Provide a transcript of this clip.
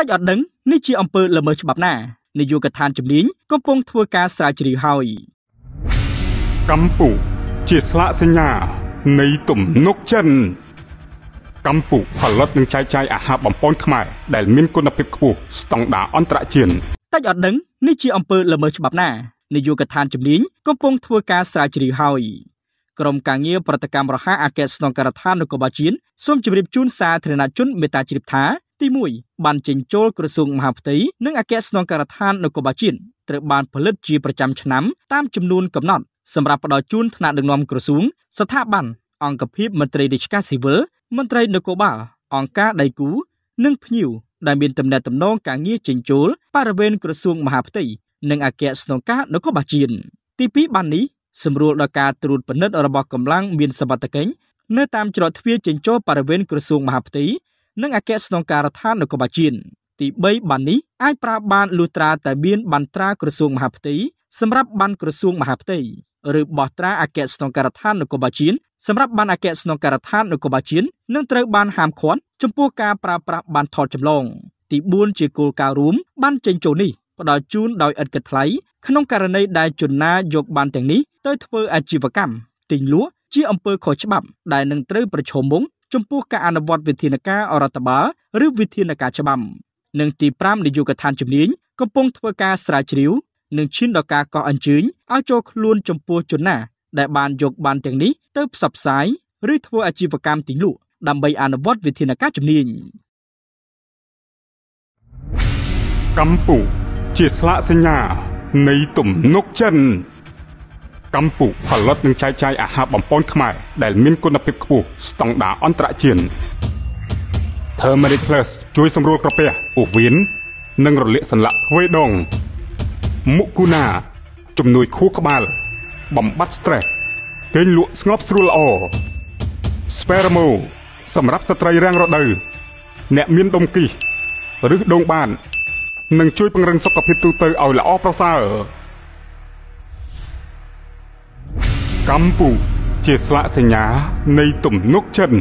តិចអត់ដឹងនេះជាអំពើល្មើសច្បាប់ណានាយកដ្ឋានជំនាញកំពុងធ្វើការស្រាវជ្រាវហើយកម្ពុជាជាស្លាកសញ្ញានៃទំនុកចិនកម្ពុជាផលិតនិងចែកចាយអាហារបំពន់ខ្មែរដែលមានគុណភាពខ្ពស់ស្តង់ដារអន្តរជាតិតិចអត់ដឹងនេះជាអំពើល្មើសច្បាប់ណានាយកដ្ឋានជំនាញកំពុងធ្វើការស្រាវជ្រាវហើយក្រុមការងារប្រតិកម្មរហ័សអគ្គស្នងការដ្ឋាននគរបាលជាតិសូមជម្រាបជូនសាធារណជនមេត្តាជ្រាបថាទី1បានចិញ្ចូលក្រសួងមហាផ្ទៃនិងអគ្គស្នងការដ្ឋាននគរបាលជាតិត្រូវបានផលិតជាប្រចាំឆ្នាំតាមចំនួនកំណត់ សម្រាប់ផ្ដល់ជូនថ្នាក់ដឹកនាំក្រសួងស្ថាប័នអង្គភាពមន្ត្រីរាជការស៊ីវិលមន្ត្រីនគរបាលអង្គការដៃគូនិងភ្ញៀវដែលមានទំនាក់ទំនងការងារចិញ្ចូលបរិវេណក្រសួងមហាផ្ទៃនិងអគ្គស្នងការនគរបាលជាតិទី2បាននេះសម្រួលដល់ការត្រួតពិនិត្យរបស់កម្លាំងមានសមត្ថកិច្ចនៅតាមច្រកទ្វារចិញ្ចូលបរិវេណក្រសួងមហាផ្ទៃនិងអគ្គស្នងការដ្ឋាននគរបាលជាតិទី3បាននេះអាចប្រើបានលុះត្រាតែមានបានត្រាក្រសួងមហាផ្ទៃសម្រាប់បានក្រសួងមហាផ្ទៃឬបោះត្រាអគ្គស្នងការដ្ឋាននគរបាលជាតិសម្រាប់បានអគ្គស្នងការដ្ឋាននគរបាលជាតិនឹងត្រូវបានហាមឃាត់ចំពោះការប្រើប្រាស់បានថតចម្លងទី4ជាគោលការណ៍រួមបានចេញចូលនេះផ្ដល់ជូនដោយឥតគិតថ្លៃក្នុងករណីដែលជនណាយកបានទាំងនេះទៅធ្វើអាជីវកម្មទិញលក់ជាអំពើខុសច្បាប់ដែលនឹងត្រូវប្រឈមមុខចំពោះការអនុវត្តវិធានការអរដ្ឋបាលឬវិធានការច្បាប់និងទី5នាយកដ្ឋានជំនាញកំពុងធ្វើការស្រាវជ្រាវនិងឈានដល់ការកោះអញ្ជើញឲ្យចូលខ្លួនចំពោះជនណាដែលបានយកបានទាំងនេះទៅផ្សព្វផ្សាយឬធ្វើអាជីវកម្មទីលក់ដើម្បីអនុវត្តវិធានការជំនាញកម្ពុជាជាស្លាកសញ្ញា នៃទំនុកចិត្តកម្មពុផលិតនិងចែកចាយអាហារបំពន់ខ្មែរដែលមានគុណភាពខ្ពស់ស្តង់ដារអន្តរជាតិ Turmeric Plus ជួយសម្រួលក្រពះពោះវៀននិងរលាកសន្លាក់វេដងមុគូណាជំនួយខួរក្បាល បំបត្តិ stress គេងលក់ស្ងប់ស្រួលល្អ Spermo សម្រាប់ស្ត្រីរាំងរដូវអ្នកមានដុំគីសឬដងបាននឹងជួយពង្រឹងសុខភាពទូទៅឲ្យល្អប្រសើរកម្ពុជាជាស្លាកសញ្ញា នៃទំនុកចិត្ត